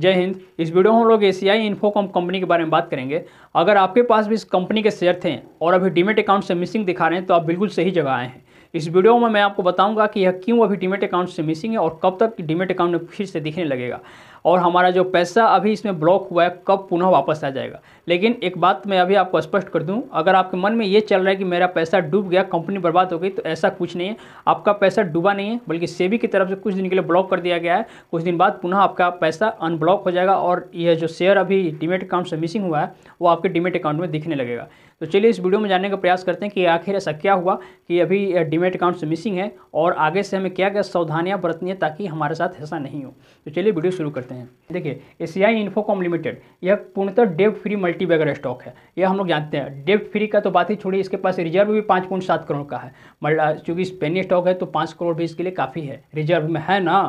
जय हिंद इस वीडियो में हम लोग एशियाई इन्फोकॉम कंपनी के बारे में बात करेंगे अगर आपके पास भी इस कंपनी के शेयर थे और अभी डीमेट अकाउंट से मिसिंग दिखा रहे हैं तो आप बिल्कुल सही जगह आए हैं इस वीडियो में मैं आपको बताऊंगा कि यह क्यों अभी डीमेट अकाउंट से मिसिंग है और कब तक डीमेट अकाउंट में फिर से दिखने लगेगा और हमारा जो पैसा अभी इसमें ब्लॉक हुआ है कब पुनः वापस आ जाएगा लेकिन एक बात मैं अभी आपको स्पष्ट कर दूं अगर आपके मन में ये चल रहा है कि मेरा पैसा डूब गया कंपनी बर्बाद हो गई तो ऐसा कुछ नहीं है आपका पैसा डूबा नहीं है बल्कि सेबी की तरफ से कुछ दिन के लिए ब्लॉक कर दिया गया है कुछ दिन बाद पुनः आपका पैसा अनब्लॉक हो जाएगा और यह जो शेयर अभी डिमेट अकाउंट से मिसिंग हुआ है वो आपके डिमेट अकाउंट में दिखने लगेगा तो चलिए इस वीडियो में जानने का प्रयास करते हैं कि आखिर ऐसा क्या हुआ कि अभी डिमेट अकाउंट से मिसिंग है और आगे से हमें क्या क्या सावधानियाँ बरतनी है ताकि हमारे साथ ऐसा नहीं हो तो चलिए वीडियो शुरू करते हैं हैं देखिए एशियाई इन्फोकॉम लिमिटेड यह पूर्णतः डेट फ्री मल्टीबैगर स्टॉक है यह हम लोग जानते हैं डेट फ्री का तो बात ही छोड़िए इसके पास रिजर्व भी पाँच पॉइंट सात करोड़ का है चूँकि स्पेनी स्टॉक है तो पाँच करोड़ भी इसके लिए काफ़ी है रिजर्व में है ना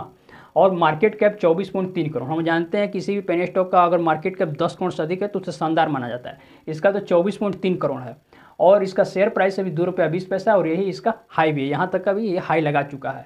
और मार्केट कैप चौबीस पॉइंट तीन करोड़ हम जानते हैं किसी भी पेनी स्टॉक का अगर मार्केट कैप दस करोड़ से अधिक है तो उसे शानदार माना जाता है इसका तो चौबीस पॉइंट तीन करोड़ है और इसका शेयर प्राइस अभी दो रुपया बीस पैसा और यही इसका हाई भी है यहाँ तक का भी ये हाई लगा चुका है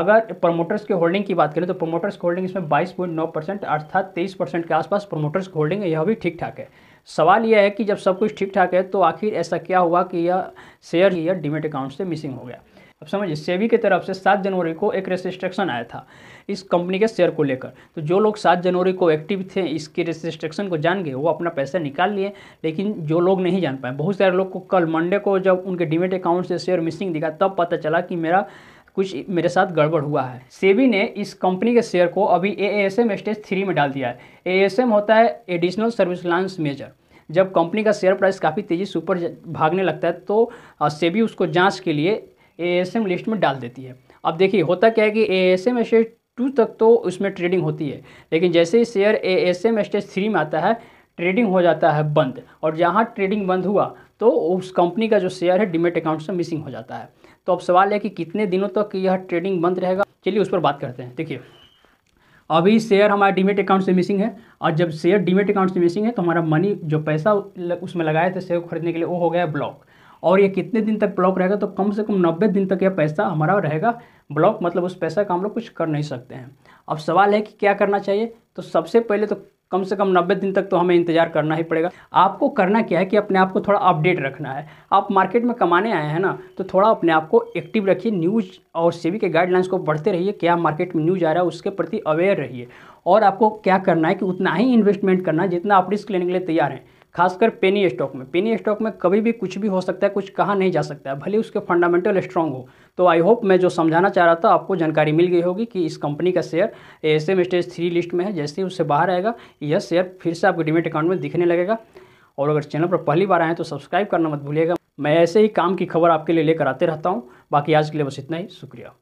अगर प्रमोटर्स के होल्डिंग की बात करें तो प्रमोटर्स की होल्डिंग इसमें बाईस पॉइंट नौ परसेंट अर्थात तेईस परसेंट के आसपास प्रमोटर्स की होल्डिंग है यह भी ठीक ठाक है सवाल यह है कि जब सब कुछ ठीक ठाक है तो आखिर ऐसा क्या हुआ कि यह शेयर यह डिमेट अकाउंट से मिसिंग हो गया अब समझिए सेबी की तरफ से सात जनवरी को एक रजिस्ट्रेशन आया था इस कंपनी के शेयर को लेकर तो जो लोग सात जनवरी को एक्टिव थे इसके रजिस्ट्रेक्शन को जान गए वो अपना पैसा निकाल लिए लेकिन जो लोग नहीं जान पाए बहुत सारे लोग को कल मंडे को जब उनके डिमेट अकाउंट से शेयर मिसिंग दिखा तब पता चला कि मेरा कुछ मेरे साथ गड़बड़ हुआ है सेबी ने इस कंपनी के शेयर को अभी A S M stage three में डाल दिया है ए एस एम होता है एडिशनल सर्विस लाइन्स मेजर जब कंपनी का शेयर प्राइस काफ़ी तेज़ी से ऊपर भागने लगता है तो सेबी उसको जांच के लिए ए एस एम लिस्ट में डाल देती है अब देखिए होता क्या है कि A S M stage two तक तो उसमें ट्रेडिंग होती है लेकिन जैसे ही share A S M stage three में आता है ट्रेडिंग हो जाता है बंद और जहाँ ट्रेडिंग बंद हुआ तो उस कंपनी का जो शेयर है डिमेट अकाउंट से मिसिंग हो जाता है तो अब सवाल है कि कितने दिनों तक तो यह ट्रेडिंग बंद रहेगा चलिए उस पर बात करते हैं देखिए अभी शेयर हमारे डीमेट अकाउंट से मिसिंग है और जब शेयर डीमेट अकाउंट से मिसिंग है तो हमारा मनी जो पैसा उसमें लगाए थे शेयर खरीदने के लिए वो हो गया ब्लॉक और ये कितने दिन तक ब्लॉक रहेगा तो कम से कम नब्बे दिन तक यह पैसा हमारा रहेगा ब्लॉक मतलब उस पैसा का हम लोग कुछ कर नहीं सकते हैं अब सवाल है कि क्या करना चाहिए तो सबसे पहले तो कम से कम नब्बे दिन तक तो हमें इंतजार करना ही पड़ेगा आपको करना क्या है कि अपने आप को थोड़ा अपडेट रखना है आप मार्केट में कमाने आए हैं ना तो थोड़ा अपने आप को एक्टिव रखिए न्यूज़ और सेबी के गाइडलाइंस को बढ़ते रहिए क्या मार्केट में न्यूज़ आ रहा है उसके प्रति अवेयर रहिए और आपको क्या करना है कि उतना ही इन्वेस्टमेंट करना है जितना आप रिस्क लेने के लिए तैयार हैं खासकर पेनी स्टॉक में पेनी स्टॉक में कभी भी कुछ भी हो सकता है कुछ कहा नहीं जा सकता है भले उसके फंडामेंटल स्ट्रांग हो तो आई होप मैं जो समझाना चाह रहा था आपको जानकारी मिल गई होगी कि इस कंपनी का share S M stage three list में है जैसे ही उससे बाहर आएगा यह शेयर फिर से आपके डिमेट अकाउंट में दिखने लगेगा और अगर चैनल पर पहली बार आए तो सब्सक्राइब करना मत भूलिएगा मैं ऐसे ही काम की खबर आपके लिए लेकर आते रहता हूँ बाकी आज के लिए बस इतना ही शुक्रिया